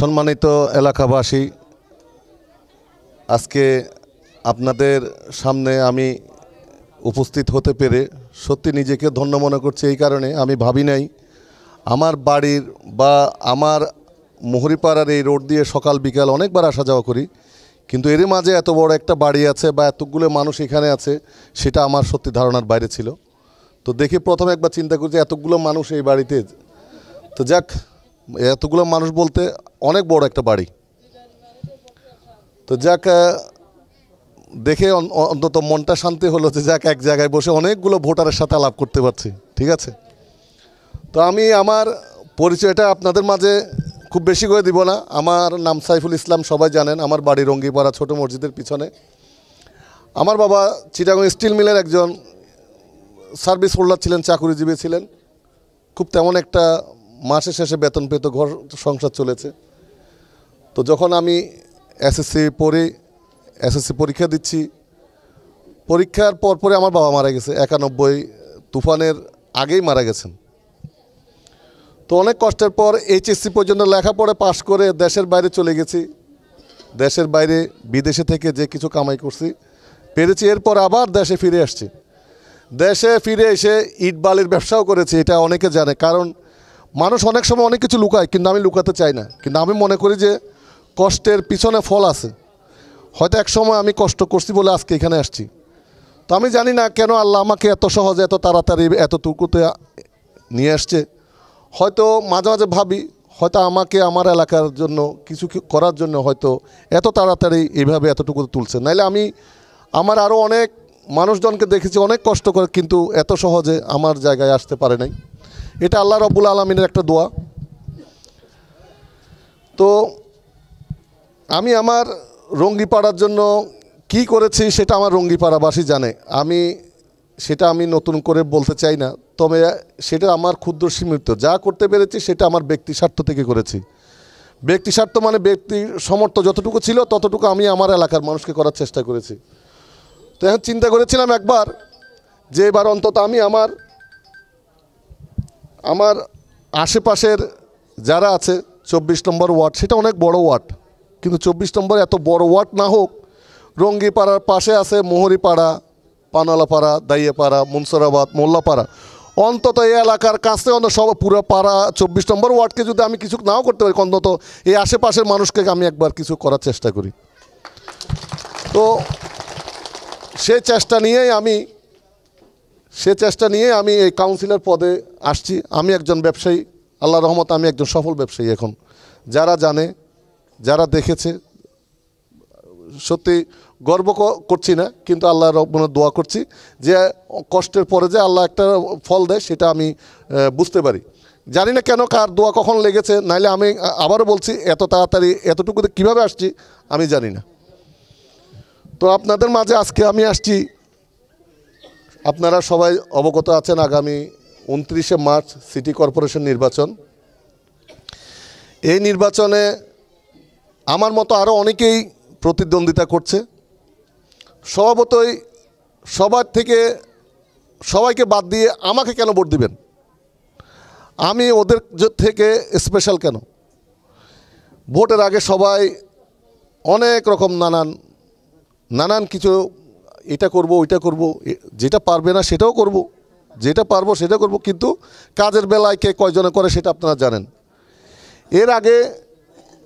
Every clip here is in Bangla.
সম্মানিত এলাকাবাসী আজকে আপনাদের সামনে আমি উপস্থিত হতে পেরে সত্যি নিজেকে ধন্য মনে করছি এই কারণে আমি ভাবি নাই আমার বাড়ির বা আমার মুহুরিপাড়ার এই রোড দিয়ে সকাল বিকাল অনেকবার আসা যাওয়া করি কিন্তু এর মাঝে এত বড় একটা বাড়ি আছে বা এতগুলো মানুষ এখানে আছে সেটা আমার সত্যি ধারণার বাইরে ছিল তো দেখে প্রথমে একবার চিন্তা করছি এতগুলো মানুষ এই বাড়িতে তো যাক এতগুলো মানুষ বলতে অনেক বড় একটা বাড়ি তো যাক দেখে অন্তত মনটা শান্তি হলো যে যাক এক জায়গায় বসে অনেকগুলো ভোটারের সাথে আলাপ করতে পারছি ঠিক আছে তো আমি আমার পরিচয়টা আপনাদের মাঝে খুব বেশি করে দিব না আমার নাম সাইফুল ইসলাম সবাই জানেন আমার বাড়ি রঙ্গিপাড়া ছোট মসজিদের পিছনে আমার বাবা চিটাগং স্টিল মিলের একজন সার্ভিস হোল্ডার ছিলেন চাকুরিজীবী ছিলেন খুব তেমন একটা মাসের শেষে বেতন পেত ঘর সংসার চলেছে তো যখন আমি এসএসসি পড়ে এসএসসি পরীক্ষা দিচ্ছি পরীক্ষার পরপরে আমার বাবা মারা গেছে একানব্বই তুফানের আগেই মারা গেছেন তো অনেক কষ্টের পর এইচএসসি পর্যন্ত লেখাপড়া পাশ করে দেশের বাইরে চলে গেছি দেশের বাইরে বিদেশে থেকে যে কিছু কামাই করছি পেরেছি এরপর আবার দেশে ফিরে আসছি দেশে ফিরে এসে ইট বালির ব্যবসাও করেছি এটা অনেকে জানে কারণ মানুষ অনেক সময় অনেক কিছু লুকায় কিন্তু আমি লুকাতে চাই না কিন্তু আমি মনে করি যে কষ্টের পিছনে ফল আছে হয়তো এক সময় আমি কষ্ট করছি বলে আজকে এখানে আসছি তো আমি জানি না কেন আল্লাহ আমাকে এত সহজে এত তাড়াতাড়ি এত টুকুতে নিয়ে আসছে হয়তো মাঝে মাঝে ভাবি হয়তো আমাকে আমার এলাকার জন্য কিছু করার জন্য হয়তো এত তাড়াতাড়ি এইভাবে এতটুকু তুলছে নাইলে আমি আমার আরও অনেক মানুষজনকে দেখেছি অনেক কষ্ট করে কিন্তু এত সহজে আমার জায়গায় আসতে পারে নাই এটা আল্লাহ রব্বুল আলমিনের একটা দোয়া তো আমি আমার রঙ্গিপাড়ার জন্য কি করেছি সেটা আমার রঙ্গিপাড়াবাসী জানে আমি সেটা আমি নতুন করে বলতে চাই না তবে সেটা আমার ক্ষুদ্র সীমিত যা করতে পেরেছি সেটা আমার ব্যক্তি স্বার্থ থেকে করেছি ব্যক্তি স্বার্থ মানে ব্যক্তির সমর্থ যতটুকু ছিল ততটুকু আমি আমার এলাকার মানুষকে করার চেষ্টা করেছি তো এখন চিন্তা করেছিলাম একবার যে এবার অন্তত আমি আমার আমার আশেপাশের যারা আছে চব্বিশ নম্বর ওয়ার্ড সেটা অনেক বড় ওয়ার্ড কিন্তু চব্বিশ নম্বর এত বড় ওয়ার্ড না হোক রঙ্গিপাড়ার পাশে আছে মোহরিপাড়া পানালাপাড়া দাইয়াপাড়া মুনসরাবাদ মোল্লাপাড়া অন্তত এই এলাকার কাছে অন্তত সব পুরো পাড়া চব্বিশ নম্বর ওয়ার্ডকে যদি আমি কিছু নাও করতে পারি অন্তত এই আশেপাশের মানুষকে আমি একবার কিছু করার চেষ্টা করি তো সেই চেষ্টা নিয়েই আমি সে চেষ্টা নিয়ে আমি এই কাউন্সিলর পদে আসছি আমি একজন ব্যবসায়ী আল্লাহ রহমত আমি একজন সফল ব্যবসায়ী এখন যারা জানে যারা দেখেছে সত্যি গর্ব করছি না কিন্তু আল্লাহ রহমান দোয়া করছি যে কষ্টের পরে যে আল্লাহ একটা ফল দেয় সেটা আমি বুঝতে পারি জানি না কেন কার দোয়া কখন লেগেছে নাইলে আমি আবারও বলছি এত তাড়াতাড়ি এতটুকুতে কিভাবে আসছি আমি জানি না তো আপনাদের মাঝে আজকে আমি আসছি আপনারা সবাই অবগত আছেন আগামী উনত্রিশে মার্চ সিটি কর্পোরেশন নির্বাচন এই নির্বাচনে আমার মতো আরও অনেকেই প্রতিদ্বন্দ্বিতা করছে স্বভাবতই সবার থেকে সবাইকে বাদ দিয়ে আমাকে কেন ভোট দিবেন আমি ওদের থেকে স্পেশাল কেন ভোটের আগে সবাই অনেক রকম নানান নানান কিছু এটা করব ওইটা করব যেটা পারবে না সেটাও করব যেটা পারবো সেটা করব কিন্তু কাজের বেলায় কে কয়জনে করে সেটা আপনারা জানেন এর আগে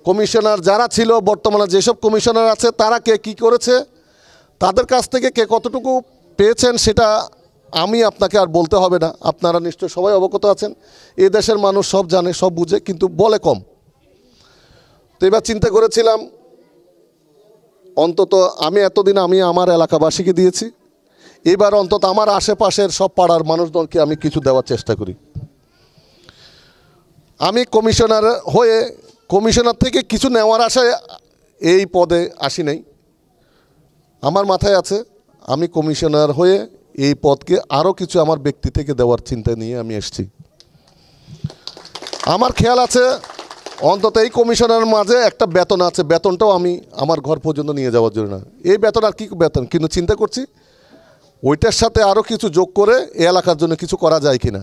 কমিশনার যারা ছিল বর্তমানে যেসব কমিশনার আছে তারা কে কি করেছে তাদের কাছ থেকে কে কতটুকু পেয়েছেন সেটা আমি আপনাকে আর বলতে হবে না আপনারা নিশ্চয় সবাই অবগত আছেন এ দেশের মানুষ সব জানে সব বুঝে কিন্তু বলে কম তো এবার চিন্তা করেছিলাম অন্তত আমি এতদিন আমি আমার এলাকাবাসীকে দিয়েছি এবার অন্তত আমার আশেপাশের সব পাড়ার মানুষজনকে আমি কিছু দেওয়ার চেষ্টা করি আমি কমিশনার হয়ে কমিশনার থেকে কিছু নেওয়ার আশায় এই পদে আসি নাই আমার মাথায় আছে আমি কমিশনার হয়ে এই পদকে আরও কিছু আমার ব্যক্তি থেকে দেওয়ার চিন্তা নিয়ে আমি এসছি আমার খেয়াল আছে অন্তত এই কমিশনের মাঝে একটা বেতন আছে বেতনটাও আমি আমার ঘর পর্যন্ত নিয়ে যাওয়ার জন্য না এই বেতন আর কী বেতন কিন্তু চিন্তা করছি ওইটার সাথে আরও কিছু যোগ করে এ এলাকার জন্য কিছু করা যায় কি না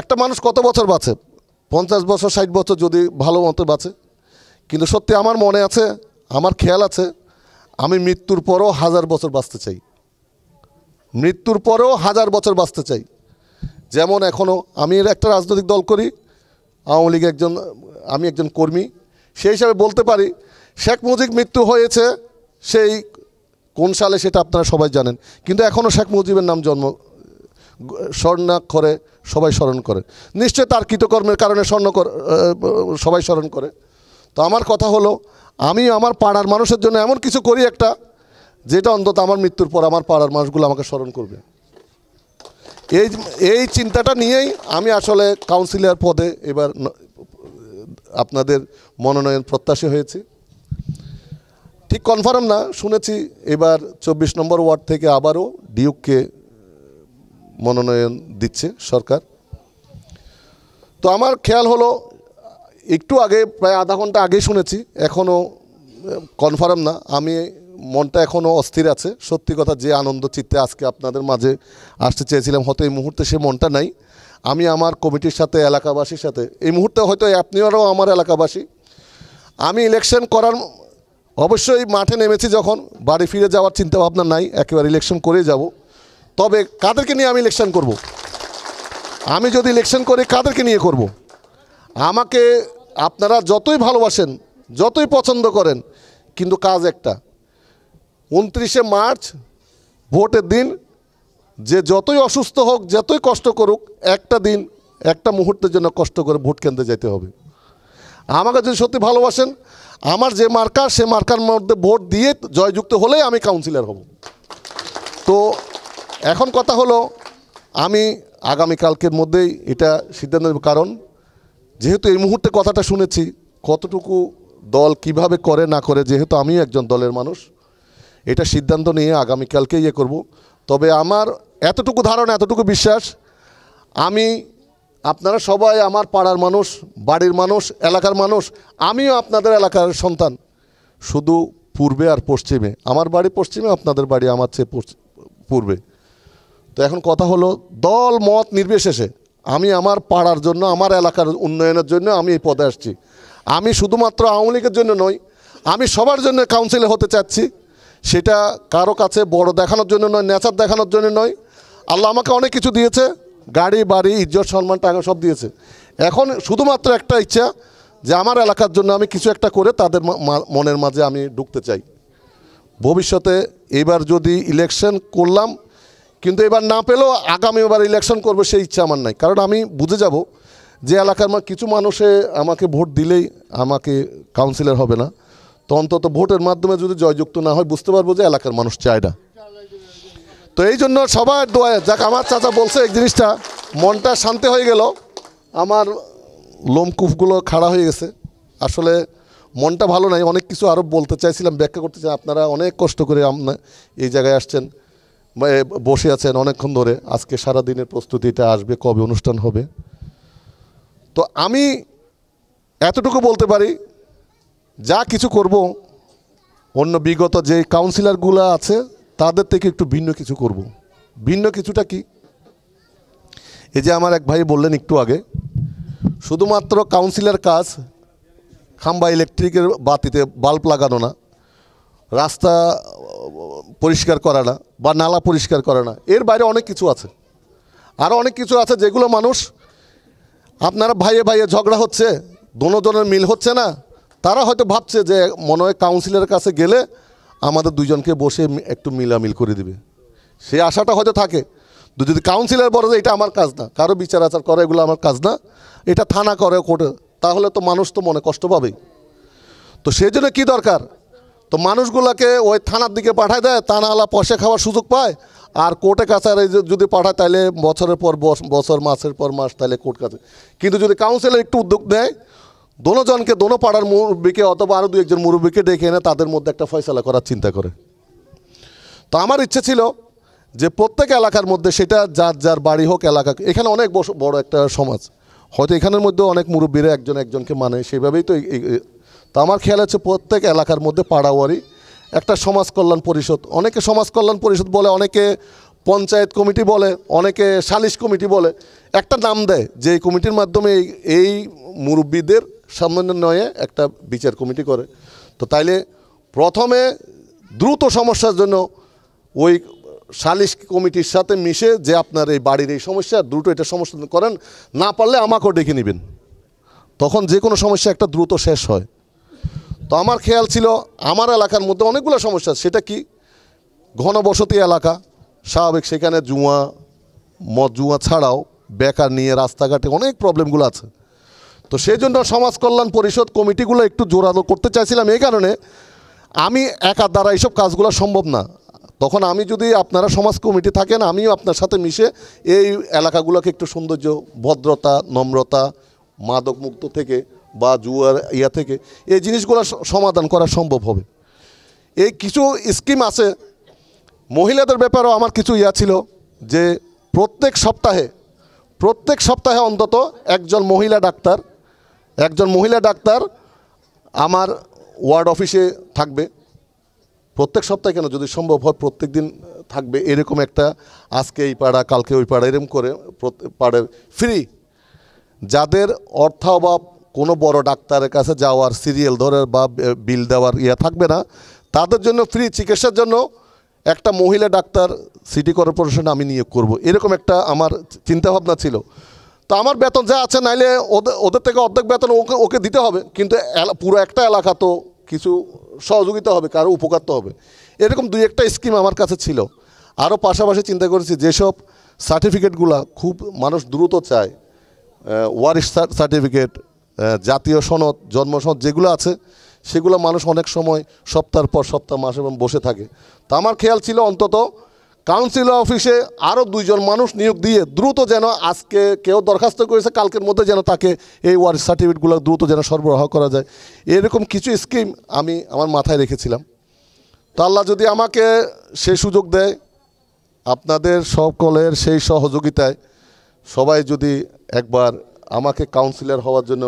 একটা মানুষ কত বছর বাঁচে পঞ্চাশ বছর ষাট বছর যদি ভালো মতো বাঁচে কিন্তু সত্যি আমার মনে আছে আমার খেয়াল আছে আমি মৃত্যুর পরও হাজার বছর বাঁচতে চাই মৃত্যুর পরেও হাজার বছর বাঁচতে চাই যেমন এখনও আমি একটা রাজনৈতিক দল করি আওয়ামী লীগ একজন আমি একজন কর্মী সেই হিসাবে বলতে পারি শেখ মুজিব মৃত্যু হয়েছে সেই কোন সালে সেটা আপনারা সবাই জানেন কিন্তু এখনও শেখ মুজিবের নাম জন্ম স্বর্ণাক্ষরে সবাই স্মরণ করে নিশ্চয় তার কৃতকর্মের কারণে স্বর্ণ সবাই স্মরণ করে তো আমার কথা হলো আমি আমার পাড়ার মানুষের জন্য এমন কিছু করি একটা যেটা অন্তত আমার মৃত্যুর পর আমার পাড়ার মানুষগুলো আমাকে স্মরণ করবে এই এই চিন্তাটা নিয়েই আমি আসলে কাউন্সিলর পদে এবার আপনাদের মনোনয়ন প্রত্যাশী হয়েছে ঠিক কনফার্ম না শুনেছি এবার চব্বিশ নম্বর ওয়ার্ড থেকে আবারও ডিউককে মনোনয়ন দিচ্ছে সরকার তো আমার খেয়াল হলো একটু আগে প্রায় আধা ঘন্টা আগে শুনেছি এখনও কনফার্ম না আমি মনটা এখনও অস্থির আছে সত্যি কথা যে আনন্দ চিত্তে আজকে আপনাদের মাঝে আসতে চেয়েছিলাম হয়তো এই মুহূর্তে সে মনটা নাই আমি আমার কমিটির সাথে এলাকাবাসীর সাথে এই মুহূর্তে হয়তো আপনিও আমার এলাকাবাসী আমি ইলেকশন করার অবশ্যই মাঠে নেমেছি যখন বাড়ি ফিরে যাওয়ার চিন্তাভাবনা নাই একেবারে ইলেকশন করে যাব তবে কাদেরকে নিয়ে আমি ইলেকশন করব। আমি যদি ইলেকশন করি কাদেরকে নিয়ে করব। আমাকে আপনারা যতই ভালোবাসেন যতই পছন্দ করেন কিন্তু কাজ একটা উনত্রিশে মার্চ ভোটের দিন যে যতই অসুস্থ হোক যতই কষ্ট করুক একটা দিন একটা মুহূর্তের জন্য কষ্ট করে ভোট কেন্দ্রে যেতে হবে আমাকে যদি সত্যি ভালোবাসেন আমার যে মার্কার সে মার্কার মধ্যে ভোট দিয়ে জয়যুক্ত হলেই আমি কাউন্সিলর হব তো এখন কথা হলো আমি আগামীকালকের মধ্যেই এটা সিদ্ধান্ত কারণ যেহেতু এই মুহূর্তে কথাটা শুনেছি কতটুকু দল কিভাবে করে না করে যেহেতু আমি একজন দলের মানুষ এটা সিদ্ধান্ত নিয়ে আগামীকালকে ইয়ে করব তবে আমার এতটুকু ধারণা এতটুকু বিশ্বাস আমি আপনারা সবাই আমার পাড়ার মানুষ বাড়ির মানুষ এলাকার মানুষ আমিও আপনাদের এলাকার সন্তান শুধু পূর্বে আর পশ্চিমে আমার বাড়ি পশ্চিমে আপনাদের বাড়ি আমার চেয়ে পূর্বে তো এখন কথা হলো দল মত নির্বিশেষে আমি আমার পাড়ার জন্য আমার এলাকার উন্নয়নের জন্য আমি এই পদে আসছি আমি শুধুমাত্র আওয়ামী লীগের জন্য নই আমি সবার জন্য কাউন্সিলে হতে চাচ্ছি সেটা কারো কাছে বড় দেখানোর জন্য নয় নেচার দেখানোর জন্য নয় আল্লাহ আমাকে অনেক কিছু দিয়েছে গাড়ি বাড়ি ইজ্জত সম্মান টাকা সব দিয়েছে এখন শুধুমাত্র একটা ইচ্ছা যে আমার এলাকার জন্য আমি কিছু একটা করে তাদের মনের মাঝে আমি ঢুকতে চাই ভবিষ্যতে এবার যদি ইলেকশন করলাম কিন্তু এবার না পেলেও আগামী এবার ইলেকশন করবো সেই ইচ্ছা আমার নাই কারণ আমি বুঝে যাব যে এলাকার কিছু মানুষে আমাকে ভোট দিলেই আমাকে কাউন্সিলর হবে না তো অন্তত ভোটের মাধ্যমে যদি জয়যুক্ত না হয় বুঝতে পারবো যে এলাকার মানুষ চায় না তো এই জন্য সবার দোয়া যাক আমার চাচা বলছে এই জিনিসটা মনটা শান্তি হয়ে গেল আমার লোমকূপগুলো খাড়া হয়ে গেছে আসলে মনটা ভালো নাই অনেক কিছু আরও বলতে চাইছিলাম ব্যাখ্যা করতে চাই আপনারা অনেক কষ্ট করে আপনার এই জায়গায় আসছেন বসে আছেন অনেকক্ষণ ধরে আজকে সারা দিনের প্রস্তুতিটা আসবে কবে অনুষ্ঠান হবে তো আমি এতটুকু বলতে পারি যা কিছু করব অন্য বিগত যে কাউন্সিলরগুলো আছে তাদের থেকে একটু ভিন্ন কিছু করব। ভিন্ন কিছুটা কি এই যে আমার এক ভাই বললেন একটু আগে শুধুমাত্র কাউন্সিলর কাজ খাম্বা ইলেকট্রিকের বাতিতে বাল্ব লাগানো না রাস্তা পরিষ্কার করা না বা নালা পরিষ্কার করা না এর বাইরে অনেক কিছু আছে আরও অনেক কিছু আছে যেগুলো মানুষ আপনারা ভাইয়ে ভাইয়ে ঝগড়া হচ্ছে দুজনের মিল হচ্ছে না তারা হয়তো ভাবছে যে মনে হয় কাউন্সিলের কাছে গেলে আমাদের দুজনকে বসে একটু মিলামিল করে দিবে সেই আশাটা হয়তো থাকে যদি কাউন্সিলর বলে যে এটা আমার কাজ না কারো বিচার আচার করে এগুলো আমার কাজ না এটা থানা করে কোর্টে তাহলে তো মানুষ তো মনে কষ্ট পাবেই তো সেই জন্য কী দরকার তো মানুষগুলোকে ওই থানার দিকে পাঠায় দেয় তা পয়সা খাওয়ার সুযোগ পায় আর কোর্টে কাছারে যদি পাঠায় তাহলে বছরের পর বছর মাসের পর মাস তাহলে কোর্ট কাছে কিন্তু যদি কাউন্সিলে একটু উদ্যোগ নেয় দোনোজনকে দোনো পাড়ার মুরব্বীকে অথবা আরও দু একজন মুরব্বীকে ডেকে এনে তাদের মধ্যে একটা ফয়সলা করার চিন্তা করে তো আমার ইচ্ছে ছিল যে প্রত্যেক এলাকার মধ্যে সেটা যার যার বাড়ি হোক এলাকা এখানে অনেক বড় একটা সমাজ হয়তো এখানের মধ্যে অনেক মুরব্বীরা একজন একজনকে মানে সেভাবেই তো তো আমার খেয়াল হচ্ছে প্রত্যেক এলাকার মধ্যে পাড়াওয়ারি একটা সমাজ কল্যাণ পরিষদ অনেকে সমাজ কল্যাণ পরিষদ বলে অনেকে পঞ্চায়েত কমিটি বলে অনেকে সালিশ কমিটি বলে একটা নাম দেয় যে কমিটির মাধ্যমে এই মুরব্বীদের সমন্বয়ে একটা বিচার কমিটি করে তো তাইলে প্রথমে দ্রুত সমস্যার জন্য ওই সালিশ কমিটির সাথে মিশে যে আপনার এই বাড়ির এই সমস্যা দ্রুত এটা সমস্যা করেন না পারলে আমাকেও ডেকে নেবেন তখন যে কোনো সমস্যা একটা দ্রুত শেষ হয় তো আমার খেয়াল ছিল আমার এলাকার মধ্যে অনেকগুলো সমস্যা সেটা কি ঘনবসতি এলাকা স্বাভাবিক সেখানে জুয়া মদ জুয়া ছাড়াও বেকার নিয়ে রাস্তাঘাটে অনেক প্রবলেমগুলো আছে তো সেই জন্য সমাজ কল্যাণ পরিষদ কমিটিগুলো একটু জোরালো করতে চাইছিলাম এই কারণে আমি একার দ্বারা এইসব কাজগুলো সম্ভব না তখন আমি যদি আপনারা সমাজ কমিটি থাকেন আমিও আপনার সাথে মিশে এই এলাকাগুলোকে একটু সৌন্দর্য ভদ্রতা নম্রতা মাদকমুক্ত থেকে বা জুয়ার ইয়া থেকে এই জিনিসগুলো সমাধান করা সম্ভব হবে এই কিছু স্কিম আছে মহিলাদের ব্যাপারেও আমার কিছু ইয়া ছিল যে প্রত্যেক সপ্তাহে প্রত্যেক সপ্তাহে অন্তত একজন মহিলা ডাক্তার একজন মহিলা ডাক্তার আমার ওয়ার্ড অফিসে থাকবে প্রত্যেক সপ্তাহে কেন যদি সম্ভব হয় প্রত্যেক দিন থাকবে এরকম একটা আজকে এই পাড়া কালকে ওই পাড়া এরকম করে পাড়ে ফ্রি যাদের অর্থাভাব কোনো বড় ডাক্তারের কাছে যাওয়ার সিরিয়াল ধরার বা বিল দেওয়ার ইয়ে থাকবে না তাদের জন্য ফ্রি চিকিৎসার জন্য একটা মহিলা ডাক্তার সিটি কর্পোরেশন আমি নিয়োগ করব। এরকম একটা আমার চিন্তাভাবনা ছিল তো আমার বেতন যা আছে নাইলে ওদের ওদের থেকে অর্ধেক বেতন ওকে ওকে দিতে হবে কিন্তু পুরো একটা এলাকা তো কিছু সহযোগিতা হবে কারো উপকার তো হবে এরকম দুই একটা স্কিম আমার কাছে ছিল আরও পাশাপাশি চিন্তা করেছি যেসব সার্টিফিকেটগুলা খুব মানুষ দ্রুত চায় ওয়ারিশ সার্টিফিকেট জাতীয় সনদ জন্ম সনদ যেগুলো আছে সেগুলো মানুষ অনেক সময় সপ্তাহ পর সপ্তাহ মাস এবং বসে থাকে তা আমার খেয়াল ছিল অন্তত কাউন্সিল অফিসে আরও দুইজন মানুষ নিয়োগ দিয়ে দ্রুত যেন আজকে কেউ দরখাস্ত করেছে কালকের মধ্যে যেন তাকে এই ওয়ার্ড সার্টিফিকেটগুলো দ্রুত যেন সরবরাহ করা যায় এরকম কিছু স্কিম আমি আমার মাথায় রেখেছিলাম তো আল্লাহ যদি আমাকে সে সুযোগ দেয় আপনাদের সকলের সেই সহযোগিতায় সবাই যদি একবার আমাকে কাউন্সিলর হওয়ার জন্য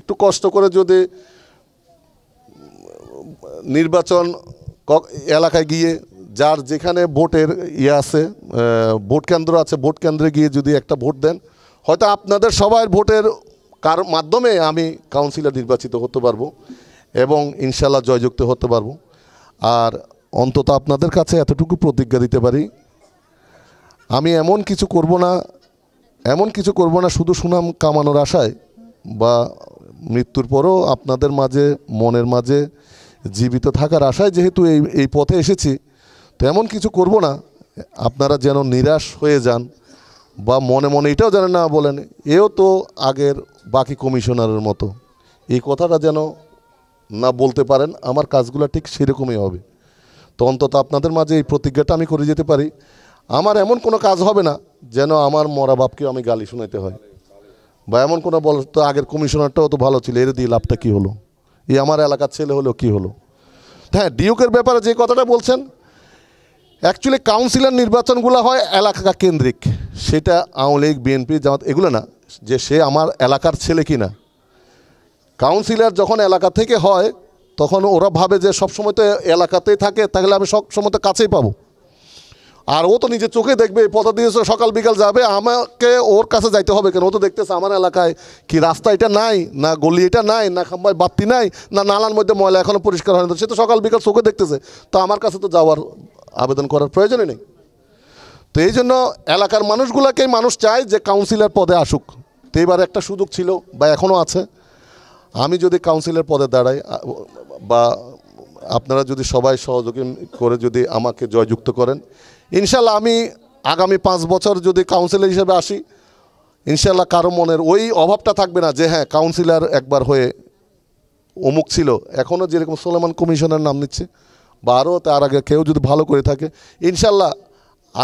একটু কষ্ট করে যদি নির্বাচন এলাকায় গিয়ে যার যেখানে ভোটের ইয়ে আছে ভোট কেন্দ্র আছে ভোট কেন্দ্রে গিয়ে যদি একটা ভোট দেন হয়তো আপনাদের সবাই ভোটের কার মাধ্যমে আমি কাউন্সিলর নির্বাচিত হতে পারবো এবং ইনশাল্লাহ জয়যুক্ত হতে পারবো আর অন্তত আপনাদের কাছে এতটুকু প্রতিজ্ঞা দিতে পারি আমি এমন কিছু করব না এমন কিছু করব না শুধু সুনাম কামানোর আশায় বা মৃত্যুর পরও আপনাদের মাঝে মনের মাঝে জীবিত থাকার আশায় যেহেতু এই এই পথে এসেছি তো এমন কিছু করব না আপনারা যেন নিরাশ হয়ে যান বা মনে মনে এটাও জানেন না বলেন এও তো আগের বাকি কমিশনারের মতো এই কথাটা যেন না বলতে পারেন আমার কাজগুলো ঠিক সেরকমই হবে তো অন্তত আপনাদের মাঝে এই প্রতিজ্ঞাটা আমি করে যেতে পারি আমার এমন কোনো কাজ হবে না যেন আমার মরা বাপকেও আমি গালি শোনাইতে হয় বা এমন কোনো বল তো আগের কমিশনারটাও তো ভালো ছিল এর দিয়ে লাভটা কী হলো এ আমার এলাকার ছেলে হলো কি হলো হ্যাঁ ডিউকের ব্যাপারে যে কথাটা বলছেন অ্যাকচুয়ালি কাউন্সিলর নির্বাচনগুলো হয় এলাকা কেন্দ্রিক সেটা আওয়ামী লীগ বিএনপি জামাত এগুলো না যে সে আমার এলাকার ছেলে কি না কাউন্সিলর যখন এলাকা থেকে হয় তখন ওরা ভাবে যে সবসময় তো এলাকাতেই থাকে তাহলে আমি সব সময় তো কাছেই পাবো আর ও তো নিজের চোখে দেখবে পথা দিয়ে সকাল বিকাল যাবে আমাকে ওর কাছে যাইতে হবে কেন ও তো দেখতেছে আমার এলাকায় কি রাস্তা এটা নাই না গলি এটা নাই না খাম্বায় বাতি নাই না নালার মধ্যে ময়লা এখনও পরিষ্কার হয়নি সে তো সকাল বিকাল চোখে দেখতেছে তো আমার কাছে তো যাওয়ার আবেদন করার প্রয়োজনই নেই তো এই জন্য এলাকার মানুষগুলোকেই মানুষ চায় যে কাউন্সিলর পদে আসুক তো এবার একটা সুযোগ ছিল বা এখনও আছে আমি যদি কাউন্সিলর পদে দাঁড়াই বা আপনারা যদি সবাই সহযোগী করে যদি আমাকে জয়যুক্ত করেন ইনশাল্লাহ আমি আগামী পাঁচ বছর যদি কাউন্সিলর হিসেবে আসি ইনশাল্লাহ কারো মনের ওই অভাবটা থাকবে না যে হ্যাঁ কাউন্সিলর একবার হয়ে অমুক ছিল এখনও যেরকম সোলেমান কমিশনের নাম নিচ্ছে বা আরও তার আগে কেউ যদি ভালো করে থাকে ইনশাল্লাহ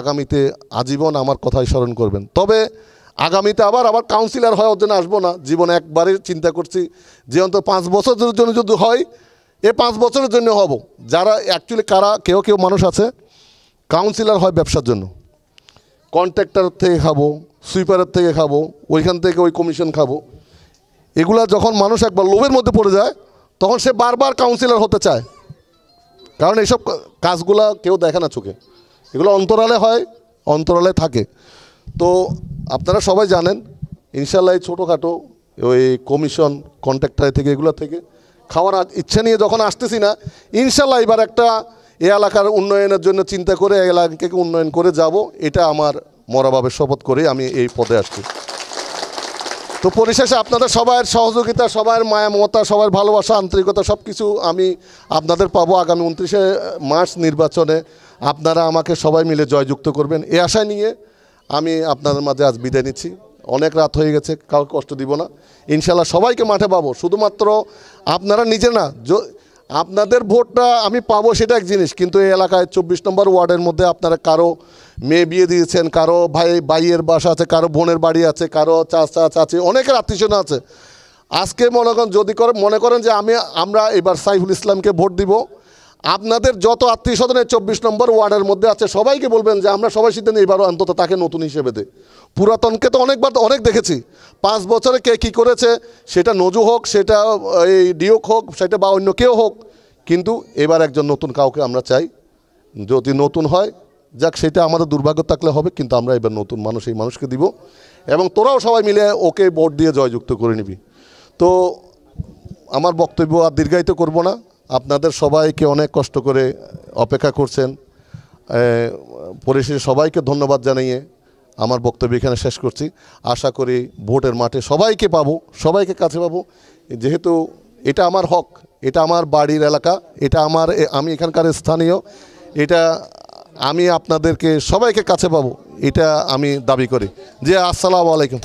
আগামীতে আজীবন আমার কথাই স্মরণ করবেন তবে আগামীতে আবার আবার কাউন্সিলর হওয়ার জন্য আসবো না জীবনে একবারে চিন্তা করছি যে অন্তত পাঁচ বছরের জন্য যদি হয় এ পাঁচ বছরের জন্য হব যারা অ্যাকচুয়ালি কারা কেউ কেউ মানুষ আছে কাউন্সিলর হয় ব্যবসার জন্য কন্ট্রাক্টর থেকে খাবো সুইপারের থেকে খাবো ওইখান থেকে ওই কমিশন খাবো এগুলা যখন মানুষ একবার লোভের মধ্যে পড়ে যায় তখন সে বারবার কাউন্সিলর হতে চায় কারণ এইসব কাজগুলা কেউ দেখে না চোখে এগুলো অন্তরালে হয় অন্তরালে থাকে তো আপনারা সবাই জানেন ইনশাল্লাহ এই ছোটোখাটো ওই কমিশন কন্ট্রাক্টার থেকে এগুলো থেকে খাওয়ার ইচ্ছে নিয়ে যখন আসতেছি না ইনশাল্লাহ এবার একটা এ এলাকার উন্নয়নের জন্য চিন্তা করে এই এলাকাকে উন্নয়ন করে যাব এটা আমার মরাভাবে শপথ করে আমি এই পদে আসছি তো পরিশেষে আপনাদের সবার সহযোগিতা সবাইয়ের মায়া মমতা সবার ভালোবাসা আন্তরিকতা সব কিছু আমি আপনাদের পাবো আগামী উনত্রিশে মার্চ নির্বাচনে আপনারা আমাকে সবাই মিলে জয়যুক্ত করবেন এ আশা নিয়ে আমি আপনাদের মাঝে আজ বিদায় নিচ্ছি অনেক রাত হয়ে গেছে কাউকে কষ্ট দিব না ইনশাল্লাহ সবাইকে মাঠে পাবো শুধুমাত্র আপনারা নিজে না আপনাদের ভোটটা আমি পাবো সেটা এক জিনিস কিন্তু এই এলাকায় চব্বিশ নম্বর ওয়ার্ডের মধ্যে আপনারা কারো মেয়ে বিয়ে দিয়েছেন কারো ভাই ভাইয়ের বাসা আছে কারো বোনের বাড়ি আছে কারো চাচা চাচি অনেকের আত্মীয়স্বজন আছে আজকে মনে করেন যদি করে মনে করেন যে আমি আমরা এবার সাইফুল ইসলামকে ভোট দিব আপনাদের যত আত্মীয় স্বজনের চব্বিশ নম্বর ওয়ার্ডের মধ্যে আছে সবাইকে বলবেন যে আমরা সবাই সিদ্ধান্ত এবারও অন্তত তাকে নতুন হিসেবে দে পুরাতনকে তো অনেকবার অনেক দেখেছি পাঁচ বছরে কে কি করেছে সেটা নজু হোক সেটা এই ডিওক হোক সেটা বা অন্য কেউ হোক কিন্তু এবার একজন নতুন কাউকে আমরা চাই যদি নতুন হয় যাক সেটা আমাদের দুর্ভাগ্য থাকলে হবে কিন্তু আমরা এবার নতুন মানুষ এই মানুষকে দিব এবং তোরাও সবাই মিলে ওকে ভোট দিয়ে জয়যুক্ত করে নিবি তো আমার বক্তব্য আর দীর্ঘায়িত করব না আপনাদের সবাইকে অনেক কষ্ট করে অপেক্ষা করছেন পরিশেষে সবাইকে ধন্যবাদ জানিয়ে আমার বক্তব্য এখানে শেষ করছি আশা করি ভোটের মাঠে সবাইকে পাবো সবাইকে কাছে পাবো যেহেতু এটা আমার হক এটা আমার বাড়ির এলাকা এটা আমার আমি এখানকার স্থানীয় এটা আমি আপনাদেরকে সবাইকে কাছে পাবো এটা আমি দাবি করি যে আসসালামু আলাইকুম